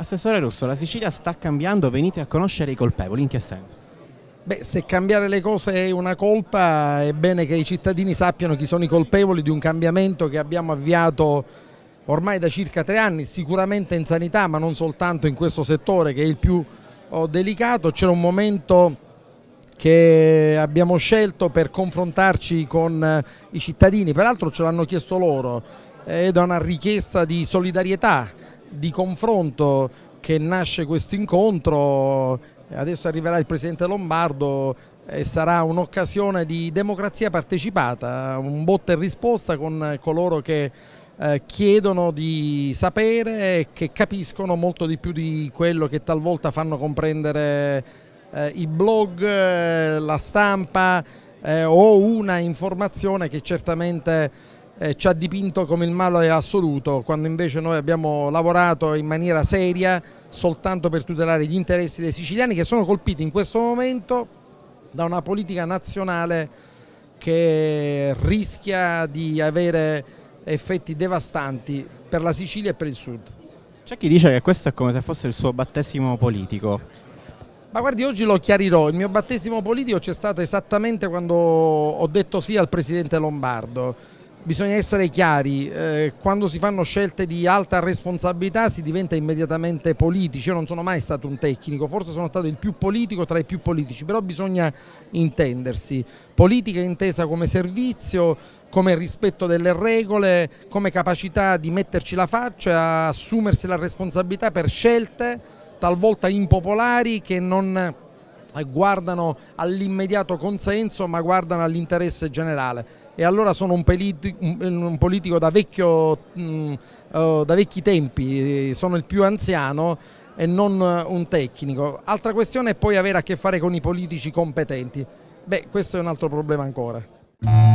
Assessore Russo, la Sicilia sta cambiando, venite a conoscere i colpevoli, in che senso? Beh, se cambiare le cose è una colpa, è bene che i cittadini sappiano chi sono i colpevoli di un cambiamento che abbiamo avviato ormai da circa tre anni, sicuramente in sanità, ma non soltanto in questo settore che è il più oh, delicato. C'era un momento che abbiamo scelto per confrontarci con eh, i cittadini, peraltro ce l'hanno chiesto loro, eh, ed è una richiesta di solidarietà di confronto che nasce questo incontro, adesso arriverà il Presidente Lombardo e sarà un'occasione di democrazia partecipata, un botta e risposta con coloro che eh, chiedono di sapere e che capiscono molto di più di quello che talvolta fanno comprendere eh, i blog, eh, la stampa o una informazione che certamente eh, ci ha dipinto come il male assoluto, quando invece noi abbiamo lavorato in maniera seria soltanto per tutelare gli interessi dei siciliani che sono colpiti in questo momento da una politica nazionale che rischia di avere effetti devastanti per la Sicilia e per il Sud. C'è chi dice che questo è come se fosse il suo battesimo politico. Ma guardi, oggi lo chiarirò, il mio battesimo politico c'è stato esattamente quando ho detto sì al Presidente Lombardo bisogna essere chiari, eh, quando si fanno scelte di alta responsabilità si diventa immediatamente politici, io non sono mai stato un tecnico, forse sono stato il più politico tra i più politici, però bisogna intendersi, politica intesa come servizio, come rispetto delle regole, come capacità di metterci la faccia, assumersi la responsabilità per scelte talvolta impopolari che non eh, guardano all'immediato consenso ma guardano all'interesse generale e allora sono un, un politico da, vecchio, mm, eh, da vecchi tempi, eh, sono il più anziano e non un tecnico. Altra questione è poi avere a che fare con i politici competenti. Beh, questo è un altro problema ancora.